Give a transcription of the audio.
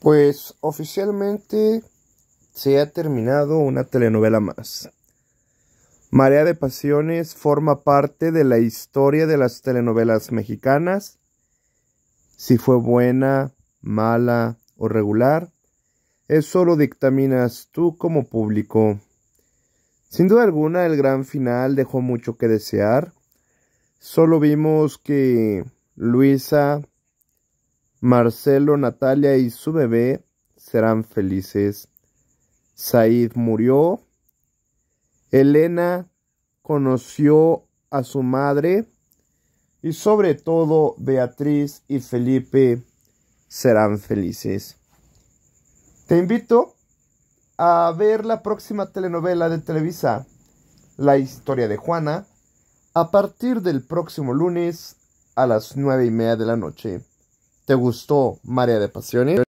Pues oficialmente se ha terminado una telenovela más. Marea de Pasiones forma parte de la historia de las telenovelas mexicanas. Si fue buena, mala o regular, eso lo dictaminas tú como público. Sin duda alguna, el gran final dejó mucho que desear. Solo vimos que Luisa Marcelo, Natalia y su bebé serán felices. Said murió. Elena conoció a su madre y sobre todo Beatriz y Felipe serán felices. Te invito a ver la próxima telenovela de Televisa, La historia de Juana, a partir del próximo lunes a las nueve y media de la noche. ¿Te gustó María de Pasiones?